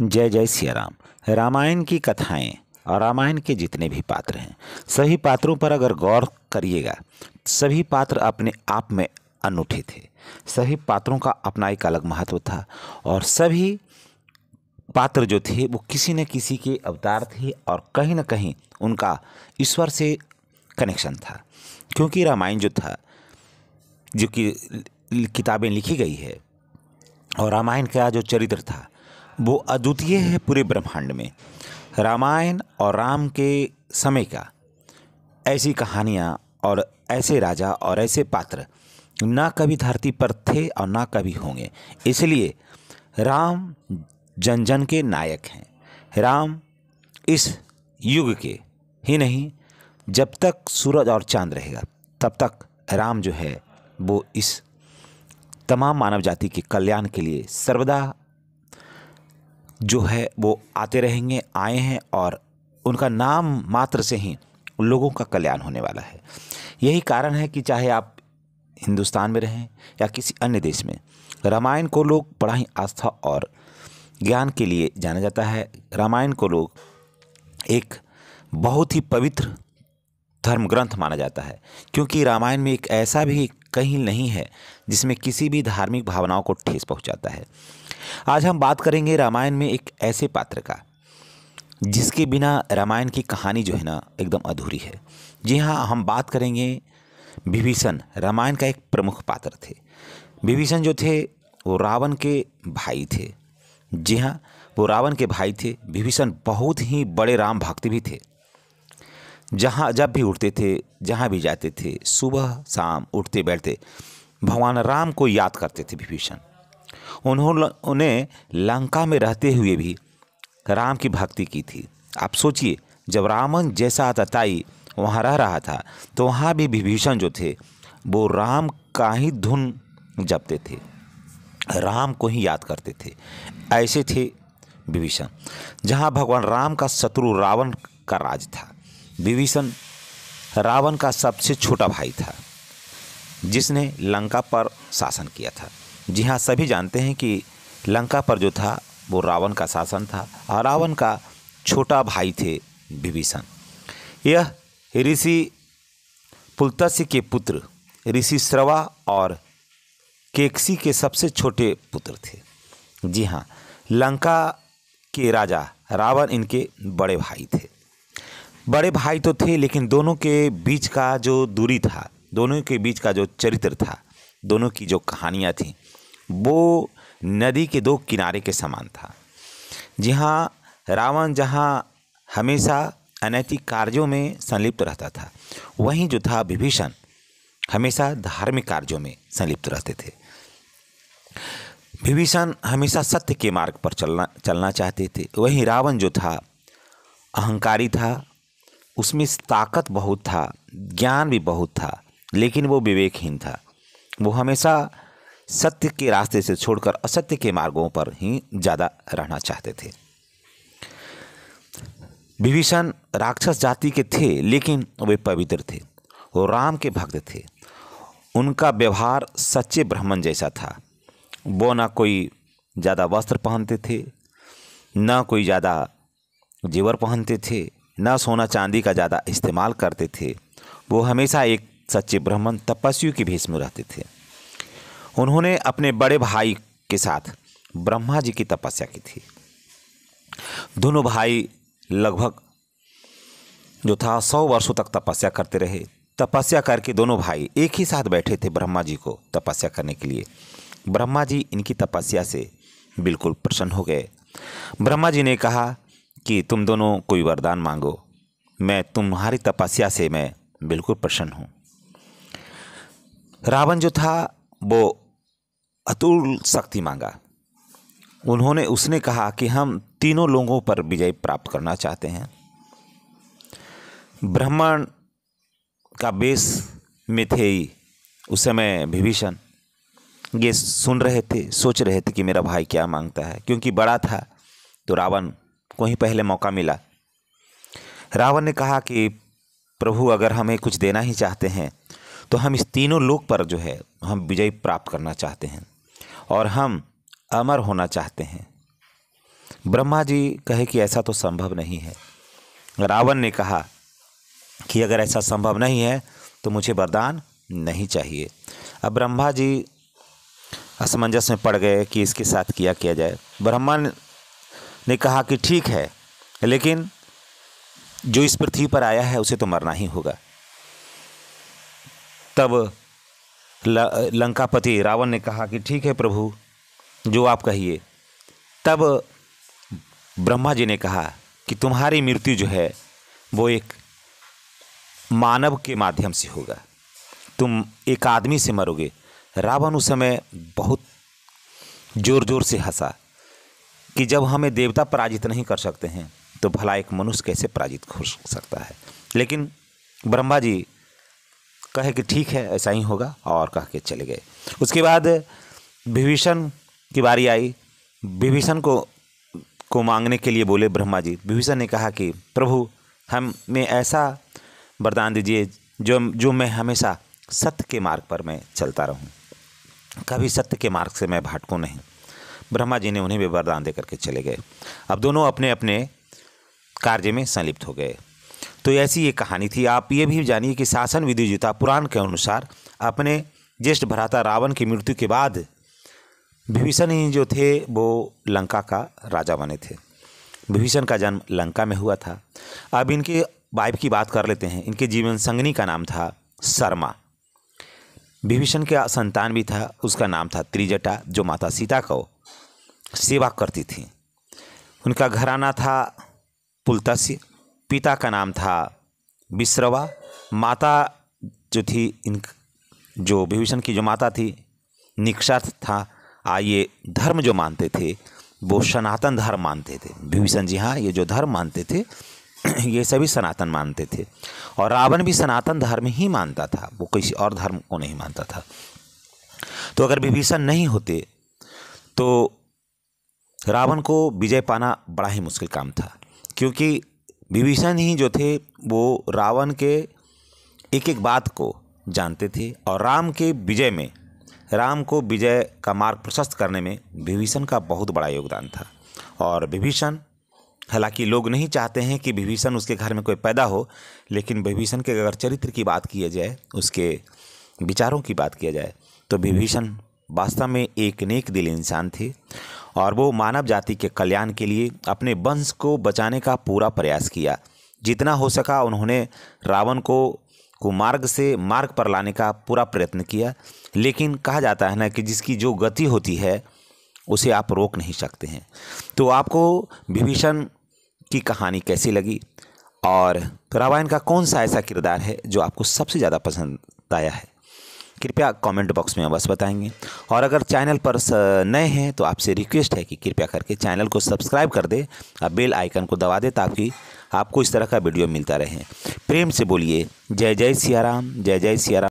जय जय सिया राम रामायण की कथाएं और रामायण के जितने भी पात्र हैं सभी पात्रों पर अगर गौर करिएगा सभी पात्र अपने आप में अनूठे थे सभी पात्रों का अपना एक अलग महत्व था और सभी पात्र जो थे वो किसी न किसी के अवतार थे और कहीं ना कहीं उनका ईश्वर से कनेक्शन था क्योंकि रामायण जो था जो कि किताबें लिखी गई है और रामायण का जो चरित्र था वो अद्वितीय है पूरे ब्रह्मांड में रामायण और राम के समय का ऐसी कहानियाँ और ऐसे राजा और ऐसे पात्र ना कभी धरती पर थे और ना कभी होंगे इसलिए राम जन जन के नायक हैं राम इस युग के ही नहीं जब तक सूरज और चांद रहेगा तब तक राम जो है वो इस तमाम मानव जाति के कल्याण के लिए सर्वदा जो है वो आते रहेंगे आए हैं और उनका नाम मात्र से ही लोगों का कल्याण होने वाला है यही कारण है कि चाहे आप हिंदुस्तान में रहें या किसी अन्य देश में रामायण को लोग बड़ा ही आस्था और ज्ञान के लिए जाना जाता है रामायण को लोग एक बहुत ही पवित्र धर्म ग्रंथ माना जाता है क्योंकि रामायण में एक ऐसा भी कहीं नहीं है जिसमें किसी भी धार्मिक भावनाओं को ठेस पहुंचाता है आज हम बात करेंगे रामायण में एक ऐसे पात्र का जिसके बिना रामायण की कहानी जो है ना एकदम अधूरी है जी हाँ हम बात करेंगे विभीषण रामायण का एक प्रमुख पात्र थे विभीषण जो थे वो रावण के भाई थे जी हाँ वो रावण के भाई थे विभीषण बहुत ही बड़े राम भक्त भी थे जहाँ जब भी उठते थे जहाँ भी जाते थे सुबह शाम उठते बैठते भगवान राम को याद करते थे विभीषण उन्होंने लंका में रहते हुए भी राम की भक्ति की थी आप सोचिए जब रामन जैसा तताई वहाँ रह रहा था तो वहाँ भी विभीषण जो थे वो राम का ही धुन जपते थे राम को ही याद करते थे ऐसे थे विभीषण जहाँ भगवान राम का शत्रु रावण का राज था विभीषण रावण का सबसे छोटा भाई था जिसने लंका पर शासन किया था जी हाँ सभी जानते हैं कि लंका पर जो था वो रावण का शासन था और रावण का छोटा भाई थे विभीषण यह ऋषि पुलतस्य के पुत्र ऋषि श्रवा और केकसी के सबसे छोटे पुत्र थे जी हाँ लंका के राजा रावण इनके बड़े भाई थे बड़े भाई तो थे लेकिन दोनों के बीच का जो दूरी था दोनों के बीच का जो चरित्र था दोनों की जो कहानियाँ थीं वो नदी के दो किनारे के समान था जी हाँ रावण जहाँ हमेशा अनैतिक कार्यों में संलिप्त रहता था वहीं जो था विभीषण हमेशा धार्मिक कार्यों में संलिप्त रहते थे विभीषण हमेशा सत्य के मार्ग पर चलना चलना चाहते थे वहीं रावण जो था अहंकारी था उसमें ताकत बहुत था ज्ञान भी बहुत था लेकिन वो विवेकहीन था वो हमेशा सत्य के रास्ते से छोड़कर असत्य के मार्गों पर ही ज़्यादा रहना चाहते थे विभीषण राक्षस जाति के थे लेकिन वे पवित्र थे वो राम के भक्त थे उनका व्यवहार सच्चे ब्राह्मण जैसा था वो ना कोई ज़्यादा वस्त्र पहनते थे ना कोई ज़्यादा जेवर पहनते थे ना सोना चांदी का ज़्यादा इस्तेमाल करते थे वो हमेशा एक सच्चे ब्राह्मण तपस्वी के भेष में रहते थे उन्होंने अपने बड़े भाई के साथ ब्रह्मा जी की तपस्या की थी दोनों भाई लगभग जो था सौ वर्षों तक तपस्या करते रहे तपस्या करके दोनों भाई एक ही साथ बैठे थे ब्रह्मा जी को तपस्या करने के लिए ब्रह्मा जी इनकी तपस्या से बिल्कुल प्रसन्न हो गए ब्रह्मा जी ने कहा कि तुम दोनों कोई वरदान मांगो मैं तुम्हारी तपस्या से मैं बिल्कुल प्रसन्न हूँ रावण जो था वो अतुल शक्ति मांगा उन्होंने उसने कहा कि हम तीनों लोगों पर विजय प्राप्त करना चाहते हैं ब्राह्मण का बेस में थे ही उस समय विभीषण ये सुन रहे थे सोच रहे थे कि मेरा भाई क्या मांगता है क्योंकि बड़ा था तो रावण को ही पहले मौका मिला रावण ने कहा कि प्रभु अगर हमें कुछ देना ही चाहते हैं तो हम इस तीनों लोक पर जो है हम विजय प्राप्त करना चाहते हैं और हम अमर होना चाहते हैं ब्रह्मा जी कहे कि ऐसा तो संभव नहीं है रावण ने कहा कि अगर ऐसा संभव नहीं है तो मुझे वरदान नहीं चाहिए अब ब्रह्मा जी असमंजस में पड़ गए कि इसके साथ किया किया जाए ब्रह्मा ने कहा कि ठीक है लेकिन जो इस पृथ्वी पर आया है उसे तो मरना ही होगा तब लंकापति रावण ने कहा कि ठीक है प्रभु जो आप कहिए तब ब्रह्मा जी ने कहा कि तुम्हारी मृत्यु जो है वो एक मानव के माध्यम से होगा तुम एक आदमी से मरोगे रावण उस समय बहुत ज़ोर ज़ोर से हंसा कि जब हमें देवता पराजित नहीं कर सकते हैं तो भला एक मनुष्य कैसे पराजित हो सकता है लेकिन ब्रह्मा जी कहे कि ठीक है ऐसा ही होगा और कह के चले गए उसके बाद विभीषण की बारी आई विभीषण को को मांगने के लिए बोले ब्रह्मा जी विभीषण ने कहा कि प्रभु हम में ऐसा वरदान दीजिए जो जो मैं हमेशा सत्य के मार्ग पर मैं चलता रहूं कभी सत्य के मार्ग से मैं भटकूं नहीं ब्रह्मा जी ने उन्हें भी वरदान दे करके चले गए अब दोनों अपने अपने कार्य में संलिप्त हो गए तो ऐसी ये कहानी थी आप ये भी जानिए कि शासन विद्युजिता पुराण के अनुसार अपने ज्येष्ठ भ्राता रावण की मृत्यु के बाद विभीषण ही जो थे वो लंका का राजा बने थे विभीषण का जन्म लंका में हुआ था अब इनके वाइफ की बात कर लेते हैं इनके जीवन संगनी का नाम था शर्मा विभीषण का संतान भी था उसका नाम था त्रिजटा जो माता सीता को सेवा करती थी उनका घराना था पुलतस्य पिता का नाम था बिश्रवा माता जो थी इन जो विभीषण की जो माता थी निक्षार्थ था आइए धर्म जो मानते थे वो सनातन धर्म मानते थे विभीषण जी हाँ ये जो धर्म मानते थे ये सभी सनातन मानते थे और रावण भी सनातन धर्म ही मानता था वो किसी और धर्म को नहीं मानता था तो अगर विभीषण नहीं होते तो रावण को विजय पाना बड़ा ही मुश्किल काम था क्योंकि विभीषण ही जो थे वो रावण के एक एक बात को जानते थे और राम के विजय में राम को विजय का मार्ग प्रशस्त करने में विभीषण का बहुत बड़ा योगदान था और विभीषण हालांकि लोग नहीं चाहते हैं कि विभीषण उसके घर में कोई पैदा हो लेकिन विभीषण के अगर चरित्र की बात की जाए उसके विचारों की बात किया जाए तो विभीषण वास्तव में एक नेक दिल इंसान थे और वो मानव जाति के कल्याण के लिए अपने वंश को बचाने का पूरा प्रयास किया जितना हो सका उन्होंने रावण को कुमार्ग से मार्ग पर लाने का पूरा प्रयत्न किया लेकिन कहा जाता है ना कि जिसकी जो गति होती है उसे आप रोक नहीं सकते हैं तो आपको विभीषण की कहानी कैसी लगी और रामायण का कौन सा ऐसा किरदार है जो आपको सबसे ज़्यादा पसंद आया है कृपया कमेंट बॉक्स में बस बताएंगे और अगर चैनल पर नए हैं तो आपसे रिक्वेस्ट है कि कृपया करके चैनल को सब्सक्राइब कर दे और बेल आइकन को दबा दे ताकि आपको इस तरह का वीडियो मिलता रहे प्रेम से बोलिए जय जय सियाराम जय जय सियाराम